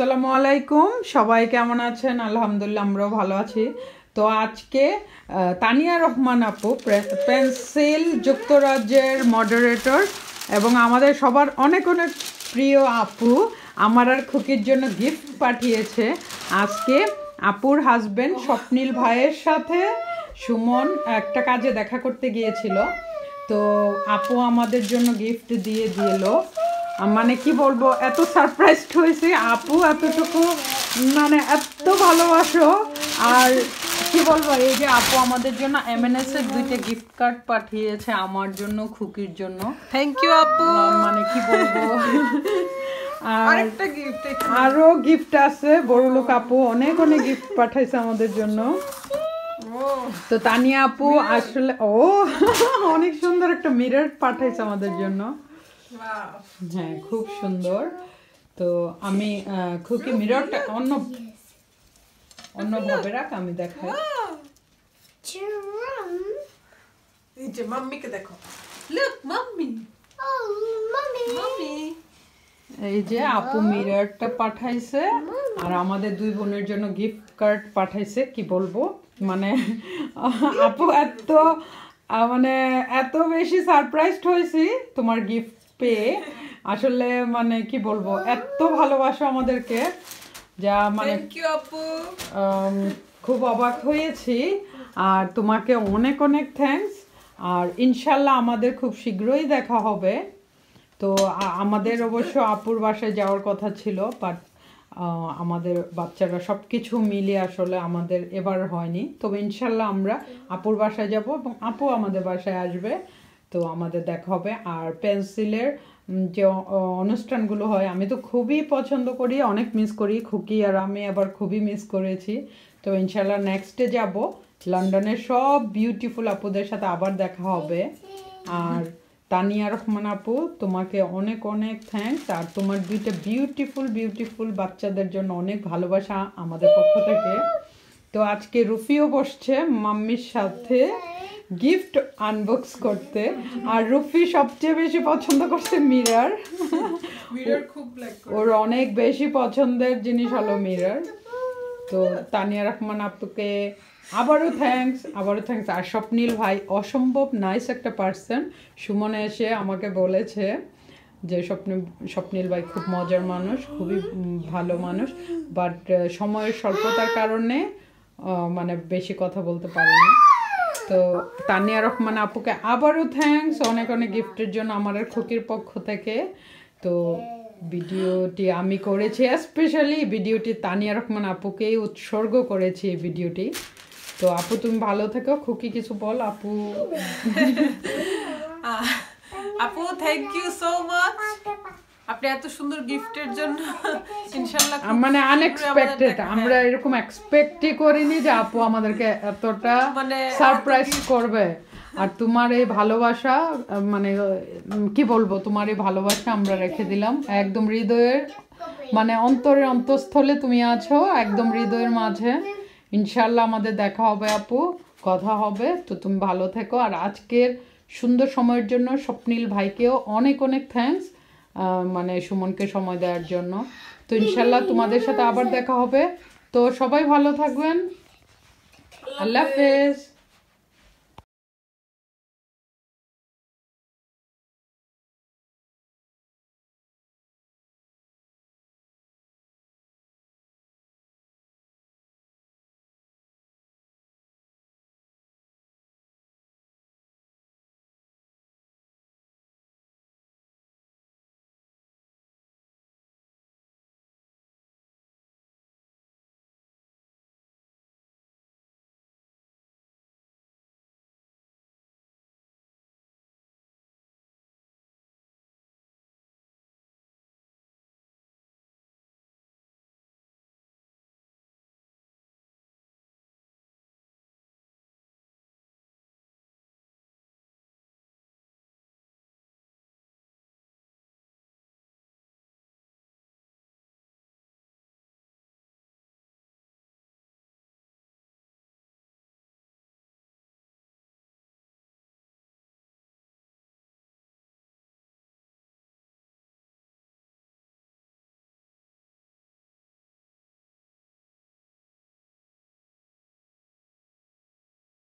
আসসালামু আলাইকুম সবাই কেমন আছেন আলহামদুলিল্লাহ আমরাও ভালো আছি তো আজকে তানিয়া রহমান আপু পেন্সিল যুক্তরাজ্যের মডারেটর এবং আমাদের সবার অনেক অনেক প্রিয় আপু আমার আর খুকির জন্য গিফট পাঠিয়েছে আজকে আপুর হাজব্যান্ড স্বপ্নীল ভাইয়ের সাথে সুমন একটা কাজে দেখা করতে গিয়েছিল তো আপু আমাদের জন্য গিফট দিয়ে দিল মানে কি বলবো এত সারপ্রাইজড হয়েছি আপু এতটুকু মানে এত ভালোবাসো আর কি বলবো এই যে আপু আমাদের জন্য এম এস এর দুইটা গিফট কার্ড পাঠিয়েছে আমার জন্য খুকির জন্য থ্যাংক ইউ আপু মানে কি বলবো গিফট আরো গিফট আছে বড়লোক আপু অনেক অনেক গিফট পাঠাইছে আমাদের জন্য তো তানিয়া আপু আসলে ও অনেক সুন্দর একটা মিরর পাঠাইছে আমাদের জন্য হ্যাঁ খুব সুন্দর তো আমি খুকি মিররটা অন্য ভাবে রাখ আমি দেখাই দেখো oh, এই যে আপু মিররটা পাঠাইছে আর আমাদের দুই বোনের জন্য গিফট কার্ড পাঠাইছে কি বলবো মানে আপু এত মানে এত বেশি সারপ্রাইজড হয়েছি তোমার গিফট পেয়ে আসলে মানে কি বলবো এত ভালোবাসো আমাদেরকে যা মানে খুব অবাক হয়েছি আর তোমাকে অনেক অনেক থ্যাংকস আর ইনশাল্লাহ আমাদের খুব শীঘ্রই দেখা হবে তো আমাদের অবশ্য আপুর বাসায় যাওয়ার কথা ছিল বাট আমাদের বাচ্চারা সব কিছু মিলে আসলে আমাদের এবার হয়নি তবে ইনশাল্লাহ আমরা আপুর বাসায় যাব এবং আপু আমাদের বাসায় আসবে তো আমাদের দেখা হবে আর পেন্সিলের যে অনুষ্ঠানগুলো হয় আমি তো খুবই পছন্দ করি অনেক মিস করি খুকি আর আমি আবার খুবই মিস করেছি তো ইনশাল্লাহ নেক্সটে যাব লন্ডনের সব বিউটিফুল আপুদের সাথে আবার দেখা হবে আর তানিয়া রহমান আপু তোমাকে অনেক অনেক থ্যাংকস আর তোমার দুইটা বিউটিফুল বিউটিফুল বাচ্চাদের জন্য অনেক ভালোবাসা আমাদের পক্ষ থেকে তো আজকে রুফিও বসছে মাম্মির সাথে গিফট আনবক্স করতে আর রুফি সবচেয়ে বেশি পছন্দ করছে মিরার ওর অনেক বেশি পছন্দের জিনিস হলো মিরার তো তানিয়া রহমান আপুকে আবারও থ্যাংকস আবারও থ্যাংকস আর স্বপ্নীল ভাই অসম্ভব নাইস একটা পার্সন সুমনে এসে আমাকে বলেছে যে স্বপ্ন স্বপ্নীল ভাই খুব মজার মানুষ খুবই ভালো মানুষ বাট সময়ের স্বল্পতার কারণে মানে বেশি কথা বলতে পারেনি তো তানিয়া রহমান আপুকে আবারও থ্যাংকস অনেক অনেক গিফটের জন্য আমার খুকির পক্ষ থেকে তো ভিডিওটি আমি করেছি স্পেশালি ভিডিওটি তানিয়া রহমান আপুকেই উৎসর্গ করেছি এই ভিডিওটি তো আপু তুমি ভালো থেকো খুকি কিছু বল আপু আপু থ্যাংক ইউ সো মাচ আপনি এত সুন্দর গিফটের জন্য ইনশাআল্লাহ মানে আনএক্সপেক্টেড আমরা এরকম এক্সপেক্টই করিনি যে আপু আমাদেরকে এতটা মানে সারপ্রাইজ করবে আর তোমার এই ভালোবাসা মানে কি বলবো তোমার এই ভালোবাসা আমরা রেখে দিলাম একদম হৃদয়ের মানে অন্তরের অন্তঃস্থলে তুমি আছো একদম হৃদয়ের মাঝে ইনশাল্লাহ আমাদের দেখা হবে আপু কথা হবে তো তুমি ভালো থেকো আর আজকের সুন্দর সময়ের জন্য স্বপ্নিল ভাইকেও অনেক অনেক থ্যাংকস মানে সুমনকে সময় দেওয়ার জন্য তো ইনশাল্লাহ তোমাদের সাথে আবার দেখা হবে তো সবাই ভালো থাকবেন আল্লাহ হাফেজ